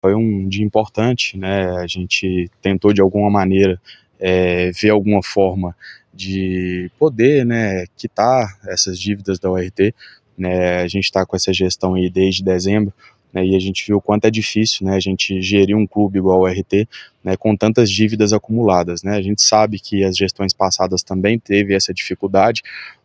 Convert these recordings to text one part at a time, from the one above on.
Foi um dia importante, né? A gente tentou de alguma maneira é, ver alguma forma de poder, né, quitar essas dívidas da URT. Né? A gente está com essa gestão aí desde dezembro, né, e a gente viu o quanto é difícil né, a gente gerir um clube igual a URT, né, com tantas dívidas acumuladas. Né? A gente sabe que as gestões passadas também teve essa dificuldade,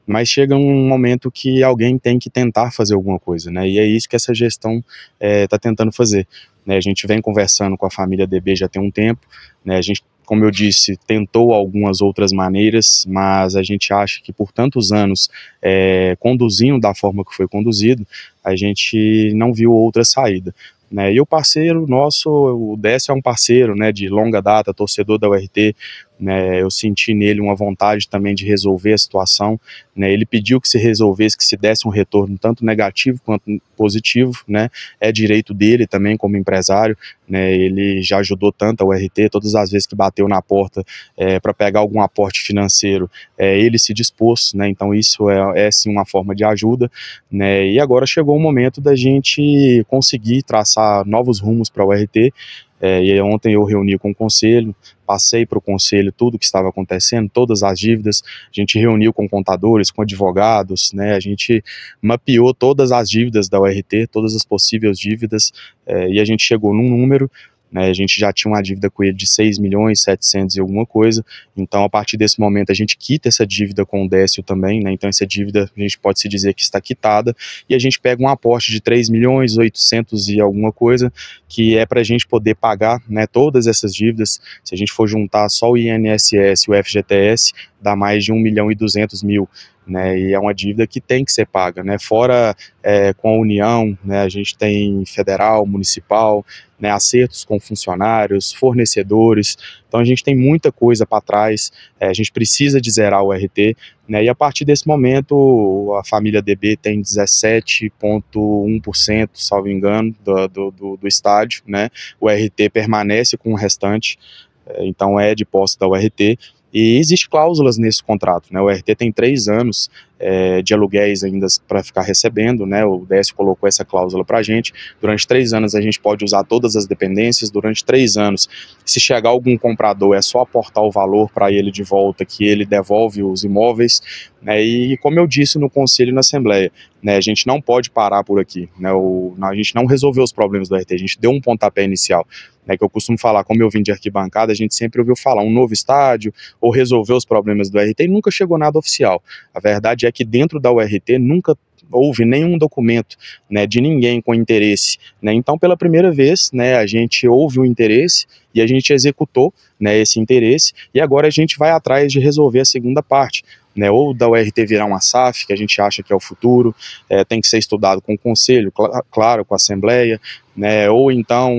mas chega um momento que alguém tem que tentar fazer alguma coisa, né? e é isso que essa gestão está é, tá tentando fazer. Né, a gente vem conversando com a família DB já tem um tempo. Né, a gente, como eu disse, tentou algumas outras maneiras, mas a gente acha que por tantos anos é, conduzindo da forma que foi conduzido, a gente não viu outra saída. Né, e o parceiro nosso, o Décio é um parceiro né, de longa data, torcedor da URT, né, eu senti nele uma vontade também de resolver a situação, né, Ele pediu que se resolvesse, que se desse um retorno tanto negativo quanto positivo, né, É direito dele também como empresário, né, Ele já ajudou tanto a URT, todas as vezes que bateu na porta é, para pegar algum aporte financeiro, é, ele se dispôs, né, Então isso é, é, sim uma forma de ajuda, né, E agora chegou o momento da gente conseguir traçar novos rumos para a URT é, e ontem eu reuni com o conselho, passei para o conselho tudo o que estava acontecendo, todas as dívidas. A gente reuniu com contadores, com advogados, né? A gente mapeou todas as dívidas da URT, todas as possíveis dívidas, é, e a gente chegou num número né? A gente já tinha uma dívida com ele de 6 milhões, 700 e alguma coisa. Então, a partir desse momento, a gente quita essa dívida com o Décio também. Né? Então, essa dívida a gente pode se dizer que está quitada. E a gente pega um aporte de 3 milhões, 800 e alguma coisa, que é para a gente poder pagar né, todas essas dívidas. Se a gente for juntar só o INSS e o FGTS, dá mais de 1 milhão e 200 mil. Né, e é uma dívida que tem que ser paga, né, fora é, com a União, né, a gente tem federal, municipal, né, acertos com funcionários, fornecedores, então a gente tem muita coisa para trás, é, a gente precisa de zerar o RT, né, e a partir desse momento a família DB tem 17,1%, salvo engano, do, do, do estádio, né, o RT permanece com o restante, é, então é de posse da URT, e existe cláusulas nesse contrato, né? O RT tem três anos é, de aluguéis ainda para ficar recebendo, né? O DS colocou essa cláusula para a gente. Durante três anos a gente pode usar todas as dependências. Durante três anos, se chegar algum comprador, é só aportar o valor para ele de volta, que ele devolve os imóveis. Né? E como eu disse no conselho e na assembleia, né? A gente não pode parar por aqui, né? O, a gente não resolveu os problemas do RT, a gente deu um pontapé inicial. Né? que eu costumo falar, como eu vim de arquibancada, a gente sempre ouviu falar um novo estádio ou resolver os problemas do RT e nunca chegou nada oficial. A verdade é que dentro da URT nunca houve nenhum documento né, de ninguém com interesse. Né? Então, pela primeira vez, né, a gente houve o um interesse e a gente executou né, esse interesse, e agora a gente vai atrás de resolver a segunda parte né, ou da URT virar uma SAF, que a gente acha que é o futuro, é, tem que ser estudado com o conselho, cl claro, com a Assembleia, né, ou então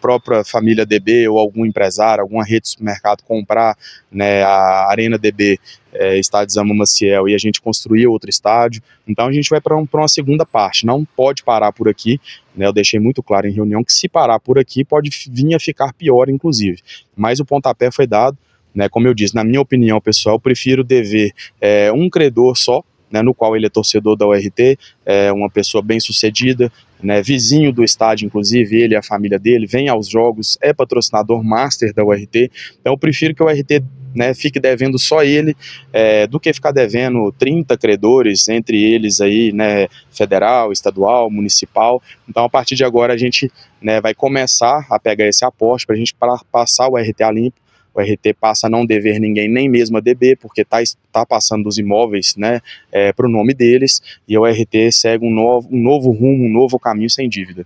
própria família DB ou algum empresário, alguma rede de supermercado comprar né, a Arena DB, é, estádio Zama Maciel, e a gente construir outro estádio. Então a gente vai para um, uma segunda parte, não pode parar por aqui. Né, eu deixei muito claro em reunião que se parar por aqui pode vir a ficar pior, inclusive. Mas o pontapé foi dado, né? Como eu disse, na minha opinião pessoal, prefiro dever é, um credor só, né, no qual ele é torcedor da URT, é uma pessoa bem sucedida, né, vizinho do estádio, inclusive, ele e a família dele, vem aos jogos, é patrocinador master da URT, então eu prefiro que a URT né, fique devendo só ele, é, do que ficar devendo 30 credores, entre eles aí, né, federal, estadual, municipal. Então, a partir de agora, a gente né, vai começar a pegar esse aporte para a gente pra, passar o RTA limpo o RT passa a não dever ninguém, nem mesmo a DB, porque está tá passando os imóveis né, é, para o nome deles, e o RT segue um novo, um novo rumo, um novo caminho sem dívida.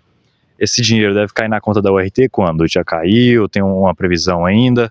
Esse dinheiro deve cair na conta da URT quando? Já caiu? Tem uma previsão ainda?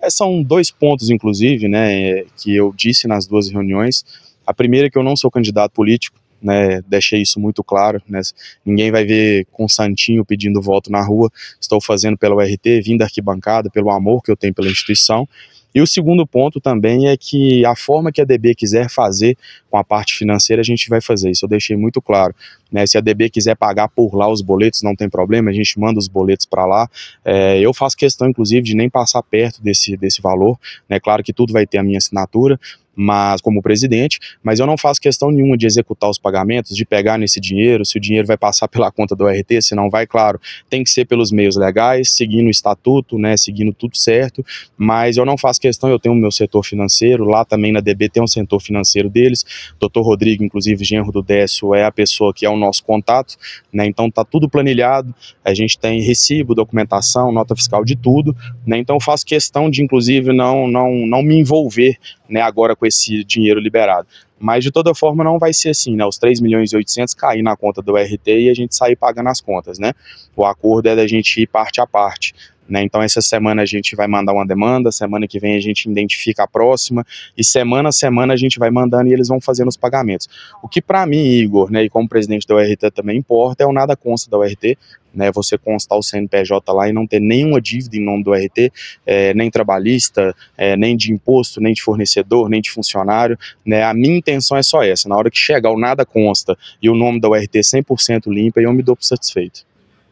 É, são dois pontos, inclusive, né, é, que eu disse nas duas reuniões. A primeira é que eu não sou candidato político, né, deixei isso muito claro, né, ninguém vai ver com santinho pedindo voto na rua, estou fazendo pela URT, vindo da arquibancada, pelo amor que eu tenho pela instituição, e o segundo ponto também é que a forma que a DB quiser fazer com a parte financeira, a gente vai fazer. Isso eu deixei muito claro. Né? Se a DB quiser pagar por lá os boletos, não tem problema, a gente manda os boletos para lá. É, eu faço questão, inclusive, de nem passar perto desse, desse valor. Né? Claro que tudo vai ter a minha assinatura, mas como presidente, mas eu não faço questão nenhuma de executar os pagamentos, de pegar nesse dinheiro, se o dinheiro vai passar pela conta do RT, se não vai, claro, tem que ser pelos meios legais, seguindo o estatuto, né, seguindo tudo certo, mas eu não faço questão, eu tenho o meu setor financeiro, lá também na DB tem um setor financeiro deles, doutor Rodrigo, inclusive, genro do Décio, é a pessoa que é o nosso contato, né, então tá tudo planilhado, a gente tem recibo, documentação, nota fiscal de tudo, né, então eu faço questão de, inclusive, não, não, não me envolver né, agora com esse dinheiro liberado. Mas de toda forma não vai ser assim, né? Os 3 milhões e 800 cair na conta do RT e a gente sair pagando as contas, né? O acordo é da gente ir parte a parte. Né? Então, essa semana a gente vai mandar uma demanda, semana que vem a gente identifica a próxima, e semana a semana a gente vai mandando e eles vão fazendo os pagamentos. O que para mim, Igor, né, e como presidente da URT também importa, é o nada consta da URT, né, você constar o CNPJ lá e não ter nenhuma dívida em nome do RT, é, nem trabalhista, é, nem de imposto, nem de fornecedor, nem de funcionário, né, a minha intenção é só essa, na hora que chegar o nada consta e o nome da URT 100% limpa, eu me dou por satisfeito.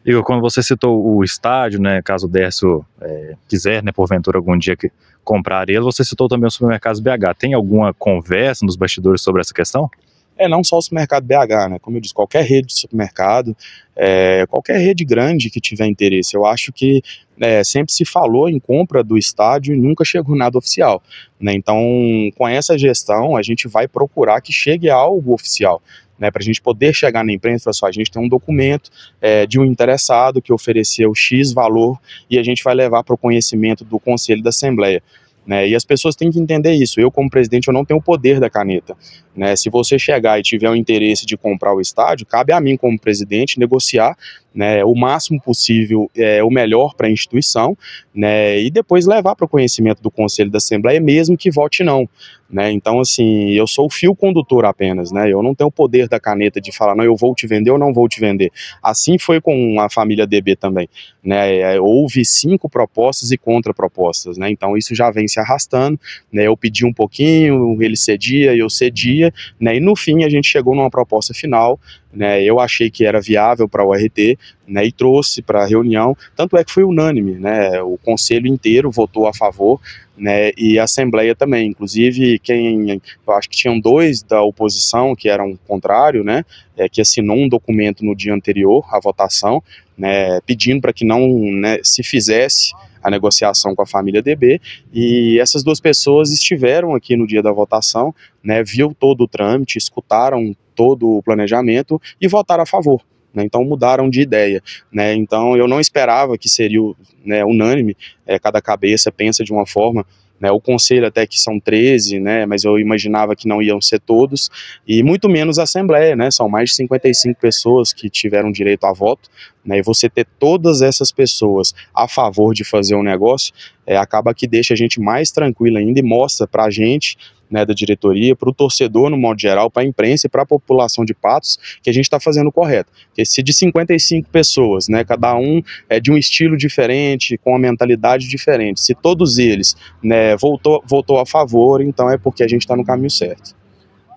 Igor, quando você citou o estádio, né, caso o Décio é, quiser, né, porventura algum dia que comprar ele, você citou também o supermercado BH. Tem alguma conversa nos bastidores sobre essa questão? É, não só o supermercado BH, né? Como eu disse, qualquer rede de supermercado, é, qualquer rede grande que tiver interesse. Eu acho que é, sempre se falou em compra do estádio e nunca chegou nada oficial. Né? Então, com essa gestão, a gente vai procurar que chegue algo oficial. Né, para a gente poder chegar na imprensa, só a gente tem um documento é, de um interessado que ofereceu X valor e a gente vai levar para o conhecimento do Conselho da Assembleia. Né, e as pessoas têm que entender isso. Eu, como presidente, eu não tenho o poder da caneta. Né, se você chegar e tiver o interesse de comprar o estádio, cabe a mim, como presidente, negociar né, o máximo possível, é, o melhor para a instituição, né, e depois levar para o conhecimento do Conselho da Assembleia, mesmo que vote não. Né? Então, assim, eu sou o fio condutor apenas, né? Eu não tenho o poder da caneta de falar, não, eu vou te vender ou não vou te vender. Assim foi com a família DB também, né? É, houve cinco propostas e contrapropostas, né? Então, isso já vem se arrastando, né? Eu pedi um pouquinho, ele cedia, eu cedia, né? E no fim, a gente chegou numa proposta final, né, eu achei que era viável para a URT, né, e trouxe para a reunião, tanto é que foi unânime, né, o conselho inteiro votou a favor, né, e a Assembleia também, inclusive quem, eu acho que tinham dois da oposição que eram contrário, né, é, que assinou um documento no dia anterior à votação, né, pedindo para que não né, se fizesse a negociação com a família DB e essas duas pessoas estiveram aqui no dia da votação, né, viu todo o trâmite, escutaram todo o planejamento e votaram a favor. Né, então mudaram de ideia. Né, então eu não esperava que seria né, unânime, é, cada cabeça pensa de uma forma. Né. o conselho até que são 13, né, mas eu imaginava que não iam ser todos, e muito menos a Assembleia, né, são mais de 55 pessoas que tiveram direito a voto, né? E você ter todas essas pessoas a favor de fazer um negócio é, acaba que deixa a gente mais tranquilo ainda e mostra para a gente né, da diretoria, para o torcedor no modo geral, para a imprensa e para a população de Patos, que a gente está fazendo o correto. Porque se de 55 pessoas, né, cada um é de um estilo diferente, com uma mentalidade diferente, se todos eles né, votou, votou a favor, então é porque a gente está no caminho certo.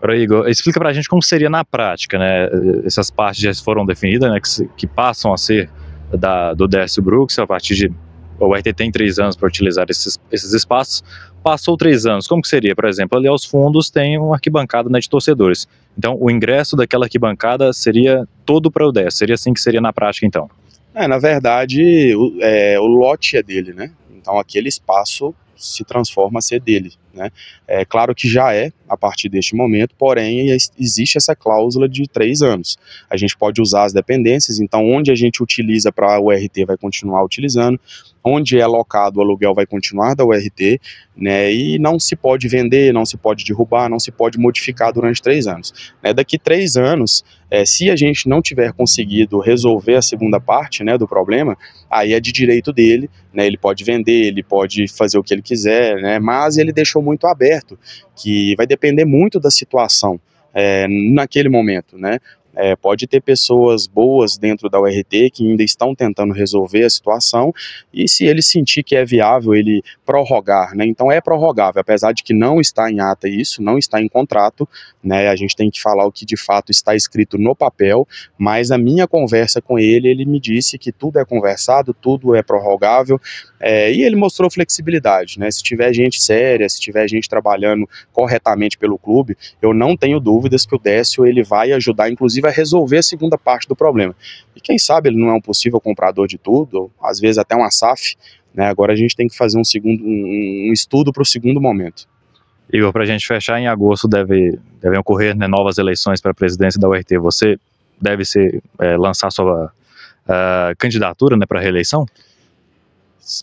Agora, Igor, explica pra gente como seria na prática, né? Essas partes já foram definidas, né? Que, que passam a ser da, do Décio Brooks a partir de. O RT tem três anos para utilizar esses, esses espaços. Passou três anos, como que seria? Por exemplo, ali aos fundos tem uma arquibancada né, de torcedores. Então, o ingresso daquela arquibancada seria todo para o Décio. Seria assim que seria na prática, então? É, na verdade, o, é, o lote é dele, né? Então, aquele espaço se transforma a ser dele, né? É claro que já é, a partir deste momento, porém existe essa cláusula de três anos. A gente pode usar as dependências, então onde a gente utiliza para a URT vai continuar utilizando, onde é alocado o aluguel vai continuar da URT, né, e não se pode vender, não se pode derrubar, não se pode modificar durante três anos. Né, daqui três anos, é, se a gente não tiver conseguido resolver a segunda parte né, do problema, aí é de direito dele, né, ele pode vender, ele pode fazer o que ele quiser, né, mas ele deixou muito aberto, que vai depender depender muito da situação é, naquele momento, né? É, pode ter pessoas boas dentro da URT que ainda estão tentando resolver a situação e se ele sentir que é viável ele prorrogar, né? Então é prorrogável, apesar de que não está em ata isso, não está em contrato, né? A gente tem que falar o que de fato está escrito no papel, mas a minha conversa com ele, ele me disse que tudo é conversado, tudo é prorrogável é, e ele mostrou flexibilidade, né? Se tiver gente séria, se tiver gente trabalhando corretamente pelo clube, eu não tenho dúvidas que o Décio ele vai ajudar, inclusive e vai resolver a segunda parte do problema. E quem sabe ele não é um possível comprador de tudo, ou às vezes até uma SAF. Né? Agora a gente tem que fazer um, segundo, um, um estudo para o segundo momento. Igor, para a gente fechar, em agosto deve, devem ocorrer né, novas eleições para a presidência da URT. Você deve ser, é, lançar sua uh, candidatura né, para reeleição?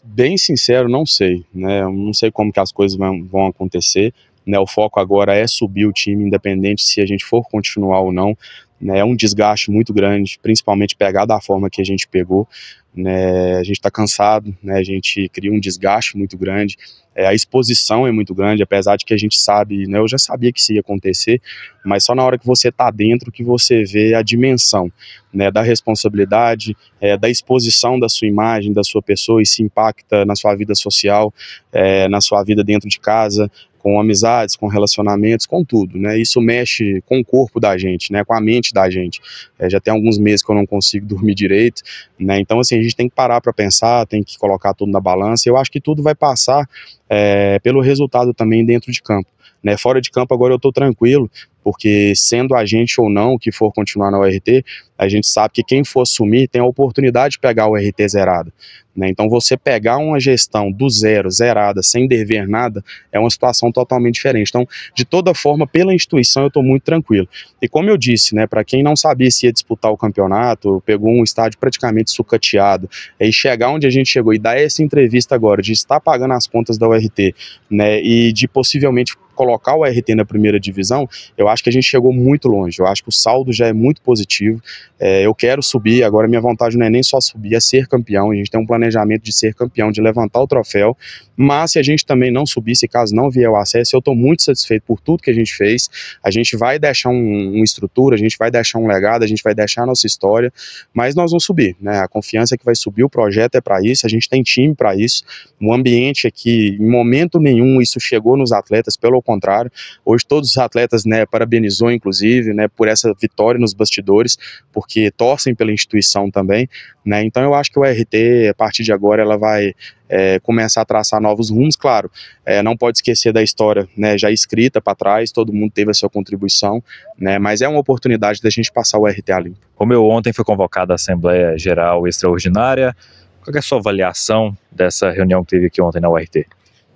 Bem sincero, não sei. Né? Não sei como que as coisas vão acontecer. Né, o foco agora é subir o time, independente se a gente for continuar ou não né, é um desgaste muito grande, principalmente pegar da forma que a gente pegou, né, a gente está cansado, né, a gente cria um desgaste muito grande, é, a exposição é muito grande, apesar de que a gente sabe, né, eu já sabia que isso ia acontecer, mas só na hora que você está dentro que você vê a dimensão né, da responsabilidade, é, da exposição da sua imagem, da sua pessoa, e se impacta na sua vida social, é, na sua vida dentro de casa, com amizades, com relacionamentos, com tudo, né? Isso mexe com o corpo da gente, né? Com a mente da gente. É, já tem alguns meses que eu não consigo dormir direito, né? Então assim a gente tem que parar para pensar, tem que colocar tudo na balança. Eu acho que tudo vai passar é, pelo resultado também dentro de campo. Né, fora de campo agora eu estou tranquilo, porque sendo a gente ou não que for continuar na URT, a gente sabe que quem for assumir tem a oportunidade de pegar o URT zerado. Né? Então, você pegar uma gestão do zero, zerada, sem dever nada, é uma situação totalmente diferente. Então, de toda forma, pela instituição, eu estou muito tranquilo. E como eu disse, né, para quem não sabia se ia disputar o campeonato, pegou um estádio praticamente sucateado, é, e chegar onde a gente chegou e dar essa entrevista agora, de estar pagando as contas da URT, né, e de possivelmente colocar o RT na primeira divisão, eu acho que a gente chegou muito longe. Eu acho que o saldo já é muito positivo. É, eu quero subir, agora minha vontade não é nem só subir, é ser campeão. A gente tem um planejamento planejamento de ser campeão, de levantar o troféu, mas se a gente também não subisse caso não vier o acesso, eu estou muito satisfeito por tudo que a gente fez. A gente vai deixar um, uma estrutura, a gente vai deixar um legado, a gente vai deixar a nossa história, mas nós vamos subir, né? A confiança é que vai subir, o projeto é para isso, a gente tem time para isso. O ambiente aqui, é em momento nenhum, isso chegou nos atletas, pelo contrário. Hoje todos os atletas, né, parabenizou inclusive, né, por essa vitória nos bastidores, porque torcem pela instituição também, né? Então eu acho que o RT, a é partir partir de agora ela vai é, começar a traçar novos rumos, claro, é, não pode esquecer da história né, já escrita para trás, todo mundo teve a sua contribuição, né, mas é uma oportunidade da gente passar o RTA limpo. Como eu ontem foi convocada a Assembleia Geral Extraordinária, qual é a sua avaliação dessa reunião que teve aqui ontem na URT?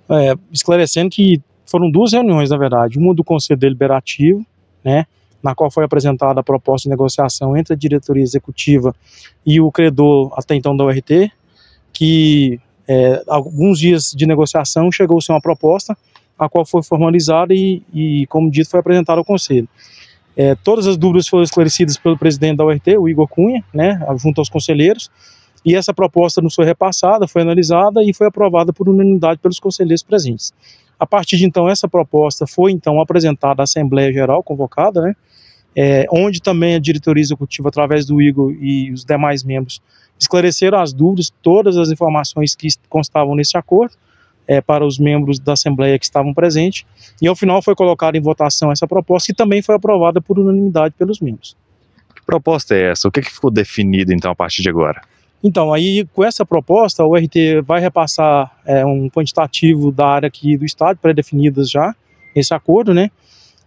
É, esclarecendo que foram duas reuniões, na verdade, uma do Conselho Deliberativo, né, na qual foi apresentada a proposta de negociação entre a diretoria executiva e o credor até então da URT, que é, alguns dias de negociação chegou-se a uma proposta, a qual foi formalizada e, e como dito, foi apresentada ao Conselho. É, todas as dúvidas foram esclarecidas pelo presidente da URT, o Igor Cunha, né, junto aos conselheiros, e essa proposta nos foi repassada, foi analisada e foi aprovada por unanimidade pelos conselheiros presentes. A partir de então, essa proposta foi então apresentada à Assembleia Geral convocada, né, é, onde também a diretoria executiva, através do Igor e os demais membros, esclareceram as dúvidas, todas as informações que constavam nesse acordo é, para os membros da Assembleia que estavam presentes, e ao final foi colocada em votação essa proposta, que também foi aprovada por unanimidade pelos membros. Que proposta é essa? O que, é que ficou definido, então, a partir de agora? Então, aí com essa proposta, o RT vai repassar é, um quantitativo da área aqui do Estado, pré-definidas já, esse acordo, né?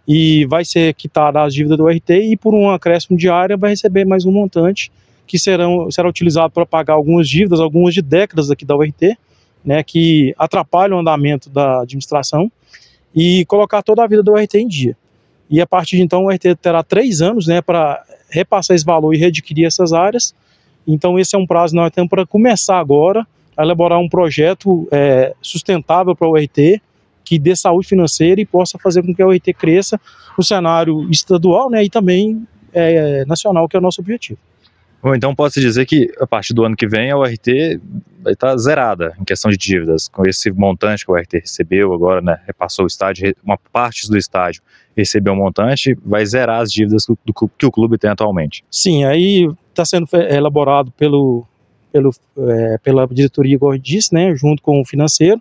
e vai ser quitada as dívidas do RT e por um acréscimo diário vai receber mais um montante que serão, será utilizado para pagar algumas dívidas, algumas de décadas aqui da URT, né, que atrapalham o andamento da administração e colocar toda a vida do URT em dia. E a partir de então o URT terá três anos né, para repassar esse valor e readquirir essas áreas. Então esse é um prazo que nós temos para começar agora a elaborar um projeto é, sustentável para o URT, que dê saúde financeira e possa fazer com que a OIT cresça no cenário estadual né, e também é, nacional, que é o nosso objetivo. Bom, então posso dizer que a partir do ano que vem a URT vai estar zerada em questão de dívidas, com esse montante que a URT recebeu agora, né, repassou o estádio, uma parte do estádio recebeu um montante, vai zerar as dívidas que o clube tem atualmente. Sim, aí está sendo elaborado pelo, pelo, é, pela diretoria, igual eu disse, né, junto com o financeiro,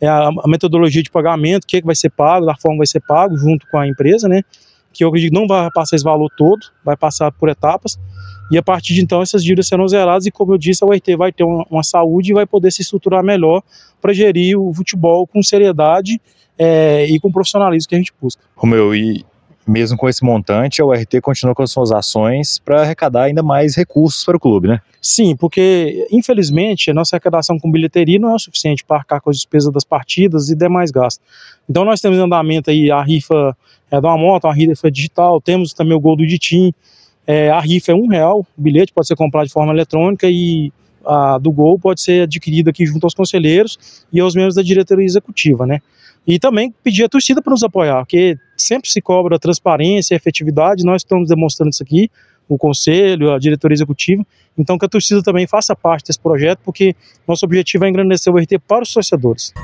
é a, a, metodologia de pagamento, o que, é que vai ser pago, da forma que vai ser pago, junto com a empresa, né? Que eu acredito que não vai passar esse valor todo, vai passar por etapas. E a partir de então, essas dívidas serão zeradas e, como eu disse, a URT vai ter uma, uma saúde e vai poder se estruturar melhor para gerir o futebol com seriedade é, e com profissionalismo que a gente busca. Romeu, e mesmo com esse montante, a URT continua com as suas ações para arrecadar ainda mais recursos para o clube, né? Sim, porque infelizmente a nossa arrecadação com bilheteria não é o suficiente para arcar com as despesas das partidas e demais gastos. Então nós temos em andamento aí a rifa é, da uma moto, a rifa digital, temos também o gol do Ditim, é, a rifa é um real, o bilhete pode ser comprado de forma eletrônica e a, do Gol pode ser adquirido aqui junto aos conselheiros e aos membros da diretoria executiva, né? E também pedir a torcida para nos apoiar, porque sempre se cobra transparência, efetividade, nós estamos demonstrando isso aqui, o conselho, a diretoria executiva, então que a torcida também faça parte desse projeto, porque nosso objetivo é engrandecer o RT para os torcedores.